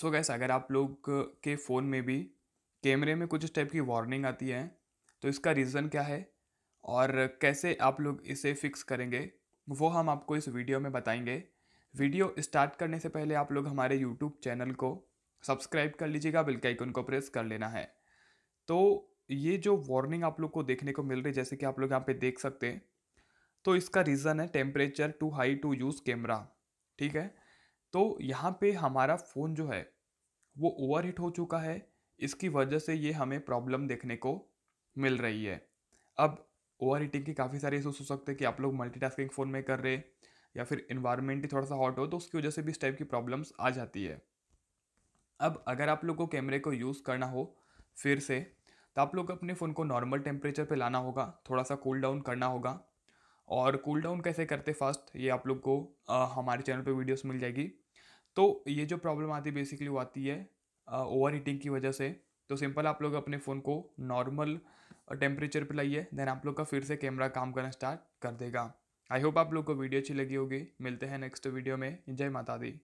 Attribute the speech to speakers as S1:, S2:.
S1: सो gas अगर आप लोग के फ़ोन में भी कैमरे में कुछ टाइप की वार्निंग आती है तो इसका रीज़न क्या है और कैसे आप लोग इसे फिक्स करेंगे वो हम आपको इस वीडियो में बताएंगे वीडियो स्टार्ट करने से पहले आप लोग हमारे यूट्यूब चैनल को सब्सक्राइब कर लीजिएगा बिल के आइकन को प्रेस कर लेना है तो ये जो वार्निंग आप लोग को देखने को मिल रही है जैसे कि आप लोग यहाँ पे देख सकते हैं तो इसका रीज़न है temperature too high to use camera ठीक है तो यहाँ पे हमारा फ़ोन जो है वो ओवर हीट हो चुका है इसकी वजह से ये हमें प्रॉब्लम देखने को मिल रही है अब ओवर हीटिंग के काफ़ी सारे इशूज़ हो सकते हैं कि आप लोग मल्टीटास्किंग फ़ोन में कर रहे या फिर इन्वायरमेंट ही थोड़ा सा हॉट हो तो उसकी वजह से भी इस टाइप की प्रॉब्लम्स आ जाती है अब अगर आप लोग को कैमरे को यूज़ करना हो फिर से तो आप लोग अपने फ़ोन को नॉर्मल टेम्परेचर पे लाना होगा थोड़ा सा कूल डाउन करना होगा और कूल डाउन कैसे करते फास्ट ये आप लोग को आ, हमारे चैनल पे वीडियोस मिल जाएगी तो ये जो प्रॉब्लम आती है बेसिकली वो आती है ओवर हीटिंग की वजह से तो सिंपल आप लोग अपने फ़ोन को नॉर्मल टेम्परेचर पे लाइए देन आप लोग का फिर से कैमरा काम करना स्टार्ट कर देगा आई होप आप लोग को वीडियो अच्छी लगी होगी मिलते हैं नेक्स्ट वीडियो में जय माता दी